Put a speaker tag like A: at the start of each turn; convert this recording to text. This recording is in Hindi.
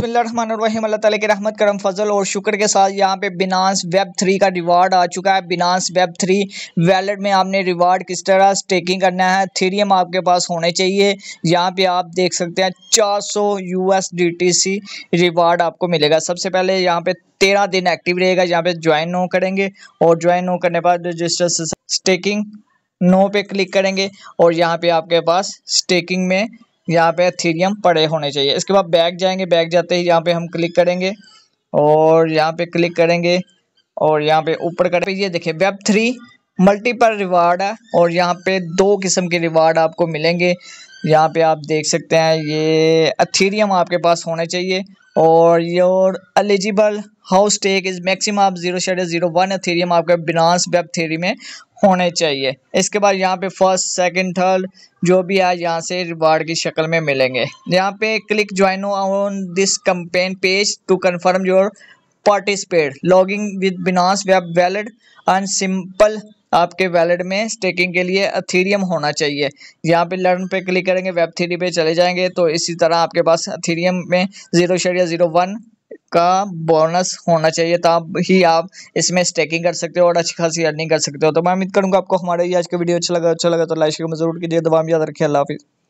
A: बसमिल के रहमत करम फजल और शुक्र के साथ यहाँ पे बिनास वेब थ्री का रिवार्ड आ चुका है बिनास वेब थ्री वैलेट में आपने रिवार्ड किस तरह स्टेकिंग करना है थीरियम आपके पास होने चाहिए यहाँ पे आप देख सकते हैं 400 यूएसडीटीसी रिवार्ड आपको मिलेगा सबसे पहले यहाँ पे तेरह दिन एक्टिव रहेगा यहाँ पे ज्वाइन नो करेंगे और ज्वाइन नो करने बाद रजिस्टर स्टेकिंग नो पे क्लिक करेंगे और यहाँ पे आपके पास स्टेकिंग में यहाँ पे थीरियम पड़े होने चाहिए इसके बाद बैग जाएंगे बैग जाते ही यहाँ पे हम क्लिक करेंगे और यहाँ पे क्लिक करेंगे और यहाँ पे ऊपर कर ये देखिए वेब थ्री मल्टीपल रिवार्ड है और यहाँ पे दो किस्म के रिवार्ड आपको मिलेंगे यहाँ पे आप देख सकते हैं ये अथीरियम आपके पास होने चाहिए और योर एलिजिबल हाउस टेक इज़ मैक्सिमम आप जीरो शेडे जीरो वन अथीरियम आपके बिनास वेब थेरी में होने चाहिए इसके बाद यहाँ पे फर्स्ट सेकंड थर्ड जो भी है यहाँ से रिवार्ड की शक्ल में मिलेंगे यहाँ पे click join on this campaign page to confirm your participate logging with Binance Web valid and simple आपके वैलेट में स्टेकिंग के लिए अथीरियम होना चाहिए यहाँ पे लर्न पे क्लिक करेंगे वेब थ्री पे चले जाएंगे तो इसी तरह आपके पास अथीरियम में जीरो शेड या जीरो वन का बोनस होना चाहिए तब ही आप इसमें स्टेकिंग कर सकते हो और अच्छी खासी अर्निंग कर सकते हो तो मैं उम्मीद करूँगा आपको हमारे ये आज का वीडियो अच्छा लगा अच्छा लगा तो लाइक शेयर में जरूर कीजिए दबाव याद रखिए अल्लाह हाफिज़